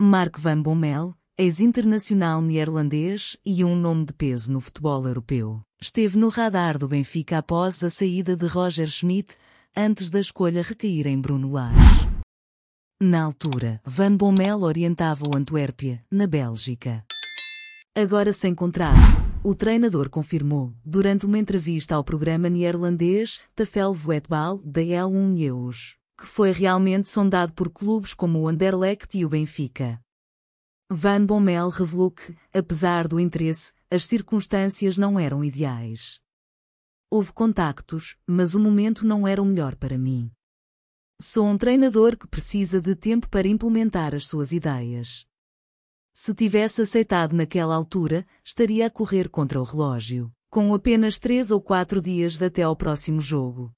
Mark Van Bommel, ex-internacional neerlandês e um nome de peso no futebol europeu, esteve no radar do Benfica após a saída de Roger Schmidt, antes da escolha recair em Bruno Lage. Na altura, Van Bommel orientava o Antuérpia, na Bélgica. Agora sem contrato, o treinador confirmou, durante uma entrevista ao programa neerlandês Tafel Voetbal da L1 News, que foi realmente sondado por clubes como o Anderlecht e o Benfica. Van Bommel revelou que, apesar do interesse, as circunstâncias não eram ideais. Houve contactos, mas o momento não era o melhor para mim. Sou um treinador que precisa de tempo para implementar as suas ideias. Se tivesse aceitado naquela altura, estaria a correr contra o relógio, com apenas três ou quatro dias até ao próximo jogo.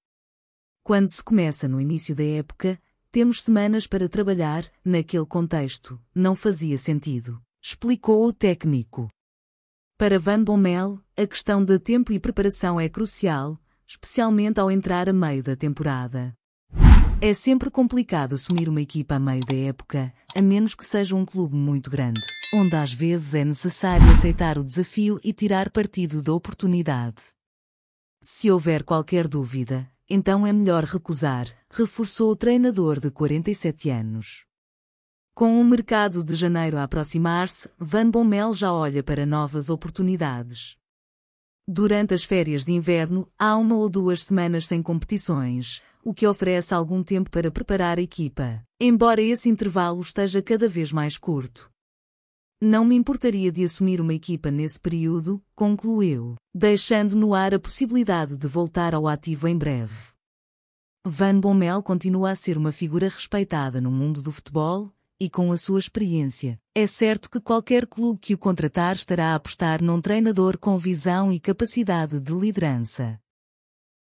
Quando se começa no início da época, temos semanas para trabalhar, naquele contexto, não fazia sentido, explicou o técnico. Para Van Bommel, a questão de tempo e preparação é crucial, especialmente ao entrar a meio da temporada. É sempre complicado assumir uma equipa a meio da época, a menos que seja um clube muito grande, onde às vezes é necessário aceitar o desafio e tirar partido da oportunidade. Se houver qualquer dúvida, então é melhor recusar, reforçou o treinador de 47 anos. Com o mercado de janeiro a aproximar-se, Van Bommel já olha para novas oportunidades. Durante as férias de inverno, há uma ou duas semanas sem competições, o que oferece algum tempo para preparar a equipa, embora esse intervalo esteja cada vez mais curto. Não me importaria de assumir uma equipa nesse período, concluiu, deixando no ar a possibilidade de voltar ao ativo em breve. Van Bommel continua a ser uma figura respeitada no mundo do futebol, e com a sua experiência. É certo que qualquer clube que o contratar estará a apostar num treinador com visão e capacidade de liderança.